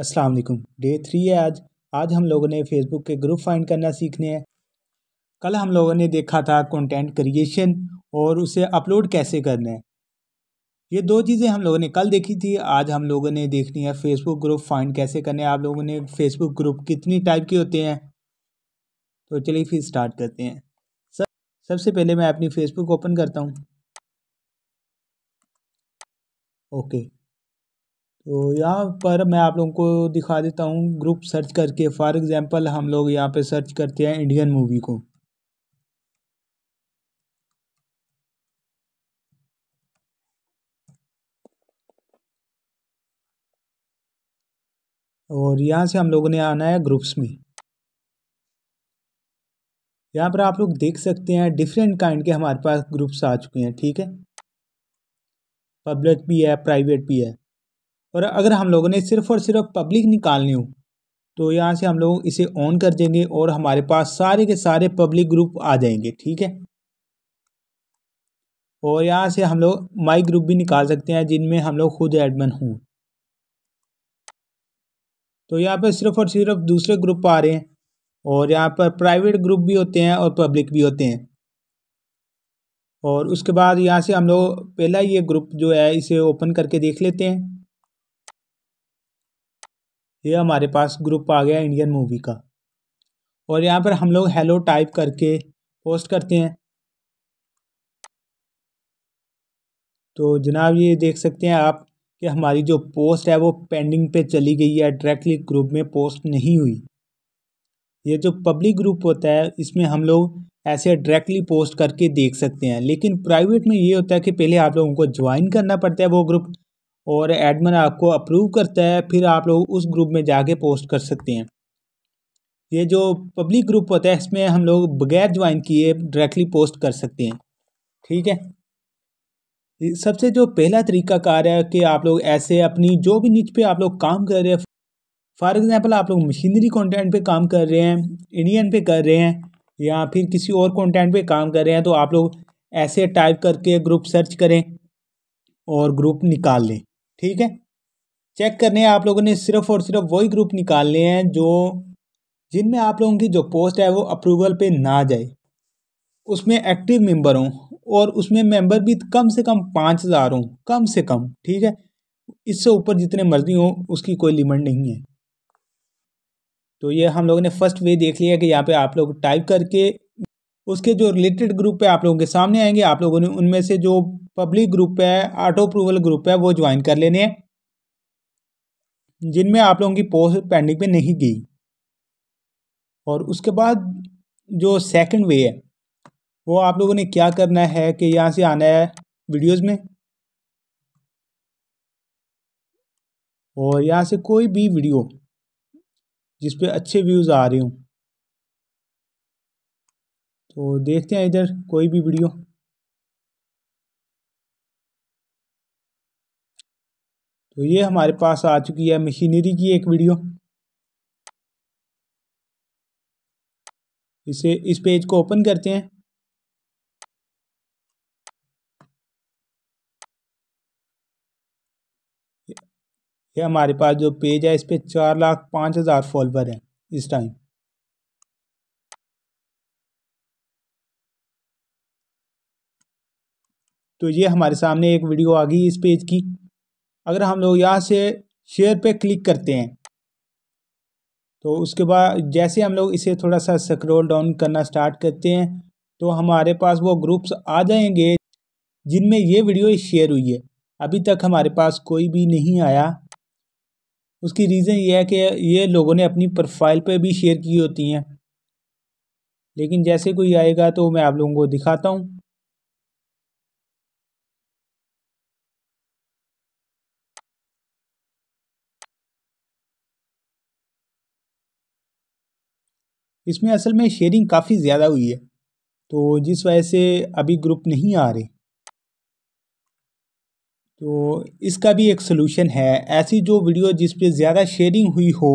अस्सलाम वालेकुम day three है आज आज हम लोगों ने फेसबुक के ग्रुप फाइंड करना सीखने हैं कल हम लोगों ने देखा था कंटेंट क्रिएशन और उसे अपलोड कैसे करना है ये दो चीज़ें हम लोगों ने कल देखी थी आज हम लोगों ने देखनी है फेसबुक ग्रुप फाइंड कैसे करना है आप लोगों ने फेसबुक ग्रुप कितनी टाइप के होते हैं तो चलिए फिर स्टार्ट करते हैं सब सबसे पहले मैं अपनी फेसबुक ओपन करता हूँ ओके तो यहाँ पर मैं आप लोगों को दिखा देता हूँ ग्रुप सर्च करके फॉर एग्ज़ाम्पल हम लोग यहाँ पे सर्च करते हैं इंडियन मूवी को और यहाँ से हम लोगों ने आना है ग्रुप्स में यहाँ पर आप लोग देख सकते हैं डिफरेंट काइंड के हमारे पास ग्रुप्स आ चुके हैं ठीक है पब्लिक भी है प्राइवेट भी है और अगर हम लोगों ने सिर्फ और सिर्फ पब्लिक निकालनी हो तो यहाँ से हम लोग इसे ऑन कर देंगे और हमारे पास सारे के सारे पब्लिक ग्रुप आ जाएंगे ठीक है और यहाँ से हम लोग माई ग्रुप भी निकाल सकते हैं जिनमें हम लोग खुद एडमिन हों तो यहाँ पर सिर्फ और सिर्फ दूसरे ग्रुप आ रहे हैं और यहाँ पर प्राइवेट ग्रुप भी होते हैं और पब्लिक भी होते हैं और उसके बाद यहाँ से हम लोग पहला ये ग्रुप जो है इसे ओपन करके देख लेते हैं ये हमारे पास ग्रुप आ गया इंडियन मूवी का और यहाँ पर हम लोग हेलो टाइप करके पोस्ट करते हैं तो जनाब ये देख सकते हैं आप कि हमारी जो पोस्ट है वो पेंडिंग पे चली गई है डायरेक्टली ग्रुप में पोस्ट नहीं हुई ये जो पब्लिक ग्रुप होता है इसमें हम लोग ऐसे डायरेक्टली पोस्ट करके देख सकते हैं लेकिन प्राइवेट में ये होता है कि पहले आप लोगों को ज्वाइन करना पड़ता है वो ग्रुप और एडमिन आपको अप्रूव करता है फिर आप लोग उस ग्रुप में जाके पोस्ट कर सकते हैं ये जो पब्लिक ग्रुप होता है इसमें हम लोग बगैर ज्वाइन किए डायरेक्टली पोस्ट कर सकते हैं ठीक है सबसे जो पहला तरीका कार है कि आप लोग ऐसे अपनी जो भी नीच पे आप लोग काम कर रहे हैं फॉर एग्ज़ाम्पल आप लोग मशीनरी कंटेंट पे काम कर रहे हैं इंडियन पे कर रहे हैं या फिर किसी और कंटेंट पे काम कर रहे हैं तो आप लोग ऐसे टाइप करके ग्रुप सर्च करें और ग्रुप निकाल लें ठीक है चेक करने आप लोगों ने सिर्फ और सिर्फ वही ग्रुप निकालने हैं जो जिनमें आप लोगों की जो पोस्ट है वो अप्रूवल पे ना जाए उसमें एक्टिव मेंबर हों और उसमें मेंबर भी कम से कम पाँच हज़ार हों कम से कम ठीक है इससे ऊपर जितने मर्जी हों उसकी कोई लिमिट नहीं है तो ये हम लोगों ने फर्स्ट वे देख लिया कि यहाँ पे आप लोग टाइप करके उसके जो रिलेटेड ग्रुप है आप लोगों के सामने आएंगे आप लोगों ने उनमें से जो पब्लिक ग्रुप है ऑटो अप्रूवल ग्रुप है वो ज्वाइन कर लेने हैं जिनमें आप लोगों की पोस्ट पेंडिंग पे नहीं गई और उसके बाद जो सेकंड वे है वो आप लोगों ने क्या करना है कि यहाँ से आना है वीडियोज़ में और यहाँ से कोई भी वीडियो जिसपे अच्छे व्यूज़ आ रहे हूँ तो देखते हैं इधर कोई भी वीडियो तो ये हमारे पास आ चुकी है मशीनरी की एक वीडियो इसे इस पेज को ओपन करते हैं ये हमारे पास जो पेज है इस पे चार लाख पाँच हज़ार फॉलोवर हैं इस टाइम तो ये हमारे सामने एक वीडियो आ गई इस पेज की अगर हम लोग यहाँ से शेयर पे क्लिक करते हैं तो उसके बाद जैसे हम लोग इसे थोड़ा सा स्क्रॉल डाउन करना स्टार्ट करते हैं तो हमारे पास वो ग्रुप्स आ जाएंगे जिनमें ये वीडियो शेयर हुई है अभी तक हमारे पास कोई भी नहीं आया उसकी रीज़न ये है कि ये लोगों ने अपनी प्रोफाइल पर भी शेयर की होती हैं लेकिन जैसे कोई आएगा तो मैं आप लोगों को दिखाता हूँ इसमें असल में शेयरिंग काफ़ी ज़्यादा हुई है तो जिस वजह से अभी ग्रुप नहीं आ रहे तो इसका भी एक सलूशन है ऐसी जो वीडियो जिस पे ज़्यादा शेयरिंग हुई हो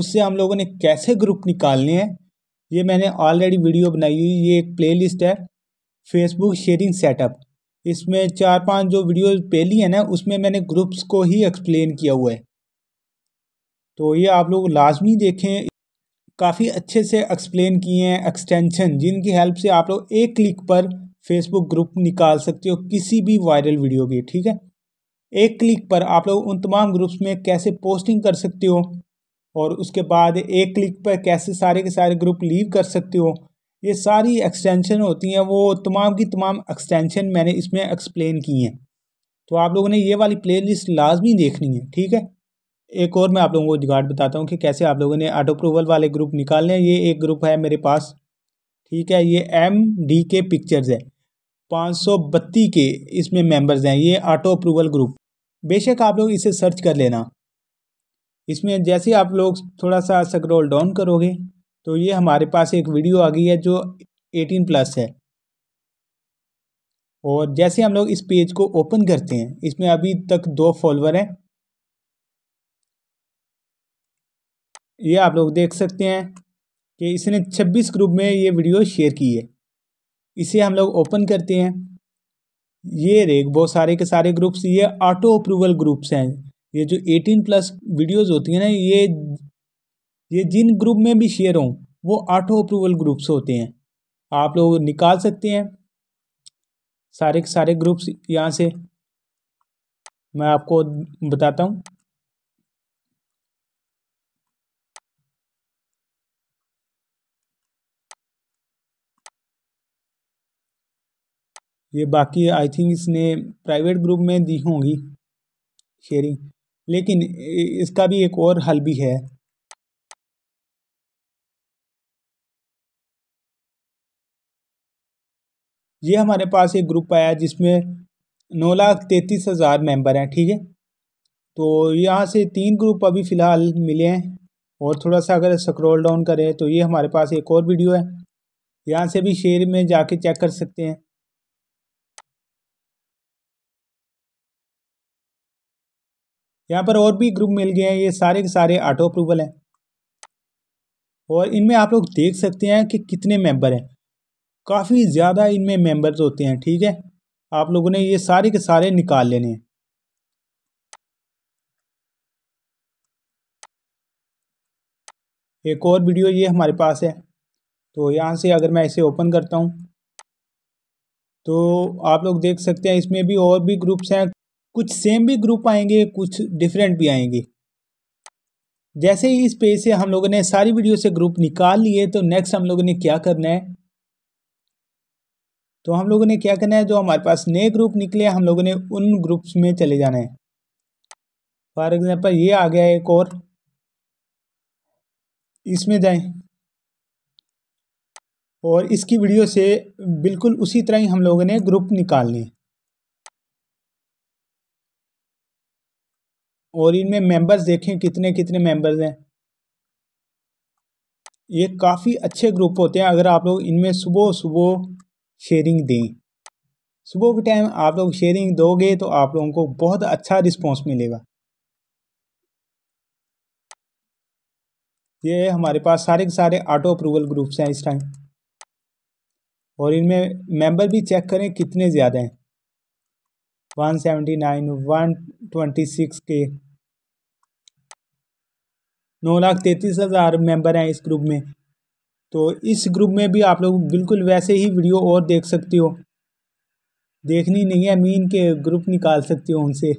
उससे हम लोगों ने कैसे ग्रुप निकालने हैं ये मैंने ऑलरेडी वीडियो बनाई हुई ये एक प्लेलिस्ट है फेसबुक शेयरिंग सेटअप इसमें चार पांच जो वीडियो पहली है ना उसमें मैंने ग्रुप्स को ही एक्सप्लेन किया हुआ है तो ये आप लोग लाजमी देखें काफ़ी अच्छे से एक्सप्लेन किए हैं एक्सटेंशन जिनकी हेल्प से आप लोग एक क्लिक पर फेसबुक ग्रुप निकाल सकते हो किसी भी वायरल वीडियो की ठीक है एक क्लिक पर आप लोग उन तमाम ग्रुप्स में कैसे पोस्टिंग कर सकते हो और उसके बाद एक क्लिक पर कैसे सारे के सारे ग्रुप लीव कर सकते हो ये सारी एक्सटेंशन होती हैं वो तमाम की तमाम एक्सटेंशन मैंने इसमें एक्सप्लेन की हैं तो आप लोगों ने ये वाली प्लेलिस्ट लाजमी देखनी है ठीक है एक और मैं आप लोगों को जुगाड़ बताता हूँ कि कैसे आप लोगों ने ऑटो अप्रूवल वाले ग्रुप निकालने हैं ये एक ग्रुप है मेरे पास ठीक है ये एम डी के पिक्चर्स है पाँच सौ बत्तीस के इसमें मेंबर्स हैं ये ऑटो अप्रूवल ग्रुप बेशक आप लोग इसे सर्च कर लेना इसमें जैसे आप लोग थोड़ा सा स्क्रॉल डाउन करोगे तो ये हमारे पास एक वीडियो आ गई है जो एटीन प्लस है और जैसे हम लोग इस पेज को ओपन करते हैं इसमें अभी तक दो फॉलोअर हैं ये आप लोग देख सकते हैं कि इसने 26 ग्रुप में ये वीडियो शेयर की है इसे हम लोग ओपन करते हैं ये रेख बहुत सारे के सारे ग्रुप्स ये ऑटो अप्रूवल ग्रुप्स हैं ये जो 18 प्लस वीडियोस होती हैं ना ये ये जिन ग्रुप में भी शेयर हों वो ऑटो अप्रूवल ग्रुप्स होते हैं आप लोग निकाल सकते हैं सारे के सारे ग्रुप्स यहाँ से मैं आपको बताता हूँ ये बाकी आई थिंक इसने प्राइवेट ग्रुप में दी होंगी शेयरिंग लेकिन इसका भी एक और हल भी है ये हमारे पास एक ग्रुप आया जिसमें नौ लाख तैंतीस हज़ार मेम्बर हैं ठीक है तो यहाँ से तीन ग्रुप अभी फ़िलहाल मिले हैं और थोड़ा सा अगर स्क्रॉल डाउन करें तो ये हमारे पास एक और वीडियो है यहाँ से भी शेयर में जाके चेक कर सकते हैं यहाँ पर और भी ग्रुप मिल गए हैं ये सारे के सारे ऑटो अप्रूवल हैं और इनमें आप लोग देख सकते हैं कि कितने मेंबर हैं काफ़ी ज़्यादा इनमें मेंबर्स होते हैं ठीक है आप लोगों ने ये सारे के सारे निकाल लेने हैं एक और वीडियो ये हमारे पास है तो यहाँ से अगर मैं इसे ओपन करता हूँ तो आप लोग देख सकते हैं इसमें भी और भी ग्रुप्स हैं कुछ सेम भी ग्रुप आएंगे कुछ डिफरेंट भी आएंगे जैसे ही इस पेज से हम लोगों ने सारी वीडियो से ग्रुप निकाल लिए तो नेक्स्ट हम लोगों ने क्या करना है तो हम लोगों ने क्या करना है जो हमारे पास नए ग्रुप निकले हम लोगों ने उन ग्रुप्स में चले जाना है फॉर एग्ज़ाम्पल ये आ गया एक और इसमें जाएं और इसकी वीडियो से बिल्कुल उसी तरह ही हम लोगों ने ग्रुप निकालने और इनमें मेंबर्स देखें कितने कितने मेंबर्स हैं ये काफ़ी अच्छे ग्रुप होते हैं अगर आप लोग इनमें सुबह सुबह शेयरिंग दें सुबह के टाइम आप लोग शेयरिंग दोगे तो आप लोगों को बहुत अच्छा रिस्पॉन्स मिलेगा ये हमारे पास सारे के सारे ऑटो अप्रूवल ग्रुप्स हैं इस टाइम और इनमें मेंबर भी चेक करें कितने ज़्यादा हैं one seventy nine one twenty six के नौ लाख तैंतीस हज़ार मेम्बर हैं इस ग्रुप में तो इस ग्रुप में भी आप लोग बिल्कुल वैसे ही वीडियो और देख सकते हो देखनी नहीं है मीन के ग्रुप निकाल सकते हो उनसे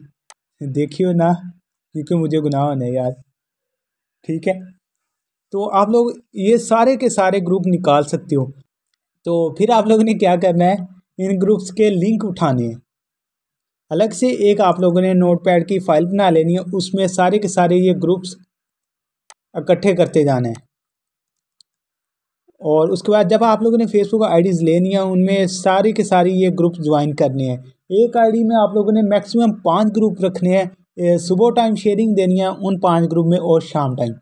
देखियो ना क्योंकि मुझे गुनाह होना है यार ठीक है तो आप लोग ये सारे के सारे ग्रुप निकाल सकते हो तो फिर आप लोगों ने क्या करना है इन ग्रुप्स के लिंक उठाने हैं अलग से एक आप लोगों ने नोटपैड की फ़ाइल बना लेनी है उसमें सारे के सारे ये ग्रुप्स इकट्ठे करते जाना हैं और उसके बाद जब आप लोगों ने फेसबुक आईडीज़ लेनी है उनमें सारे के सारे ये ग्रुप ज्वाइन करने हैं एक आईडी में आप लोगों ने मैक्सिमम पाँच ग्रुप रखने हैं सुबह टाइम शेयरिंग देनी है उन पाँच ग्रुप में और शाम टाइम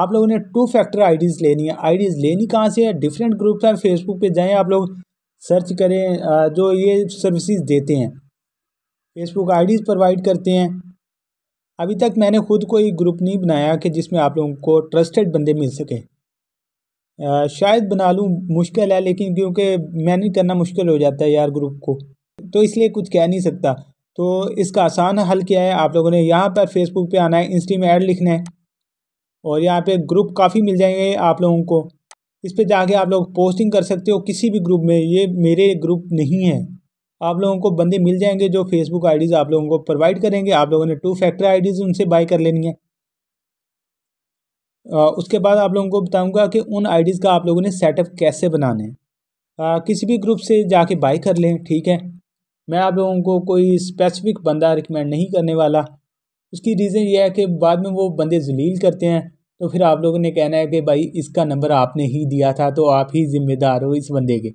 आप लोगों ने टू फैक्टर आईडीज़ लेनी है आईडीज़ लेनी कहाँ से है डिफरेंट ग्रुप्स हैं फेसबुक पे जाएं आप लोग सर्च करें जो ये सर्विसेज देते हैं फेसबुक आई प्रोवाइड करते हैं अभी तक मैंने खुद कोई ग्रुप नहीं बनाया कि जिसमें आप लोगों को ट्रस्टेड बंदे मिल सके शायद बना लूँ मुश्किल है लेकिन क्योंकि मैनेज करना मुश्किल हो जाता है यार ग्रुप को तो इसलिए कुछ कह नहीं सकता तो इसका आसान हल क्या है आप लोगों ने यहाँ पर फेसबुक पे आना है इंस्टी में ऐड लिखना है और यहाँ पे ग्रुप काफ़ी मिल जाएंगे आप लोगों को इस पर जाके आप लोग पोस्टिंग कर सकते हो किसी भी ग्रुप में ये मेरे ग्रुप नहीं है आप लोगों को बंदे मिल जाएंगे जो फेसबुक आईडीज़ आप लोगों को प्रोवाइड करेंगे आप लोगों ने टू फैक्टर आईडीज़ उनसे बाई कर लेनी है आ, उसके बाद आप लोगों को बताऊंगा कि उन आईडीज़ का आप लोगों ने सेटअप कैसे बनाने हैं आ, किसी भी ग्रुप से जाके बाई कर लें ठीक है मैं आप लोगों को कोई स्पेसिफिक बंदा रिकमेंड नहीं करने वाला उसकी रीज़न यह है कि बाद में वो बंदे जलील करते हैं तो फिर आप लोगों ने कहना है कि भाई इसका नंबर आपने ही दिया था तो आप ही ज़िम्मेदार हो इस बंदे के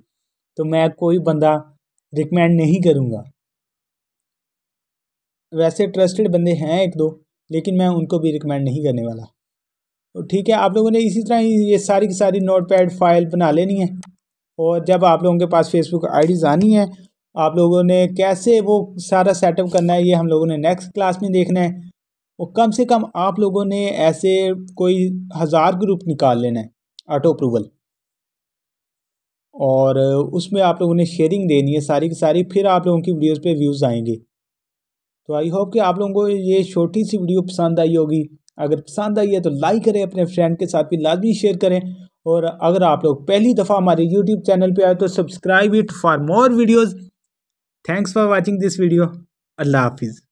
तो मैं कोई बंदा रिकमेंड नहीं करूँगा वैसे ट्रस्टेड बंदे हैं एक दो लेकिन मैं उनको भी रिकमेंड नहीं करने वाला तो ठीक है आप लोगों ने इसी तरह ये सारी की सारी नोट पैड फाइल बना लेनी है और जब आप लोगों के पास फेसबुक आईडीज़ आनी है आप लोगों ने कैसे वो सारा सेटअप करना है ये हम लोगों ने नेक्स्ट क्लास में देखना है और कम से कम आप लोगों ने ऐसे कोई हज़ार ग्रुप निकाल लेना है ऑटो अप्रूवल और उसमें आप लोगों ने शेयरिंग देनी है सारी की सारी फिर आप लोगों की वीडियोज़ पर व्यूज़ आएँगे तो आई होप कि आप लोगों को ये छोटी सी वीडियो पसंद आई होगी अगर पसंद आई है तो लाइक करें अपने फ्रेंड के साथ भी लाजमी शेयर करें और अगर आप लोग पहली दफ़ा हमारे यूट्यूब चैनल पे आए तो subscribe it for more videos thanks for watching this video अल्लाह हाफिज़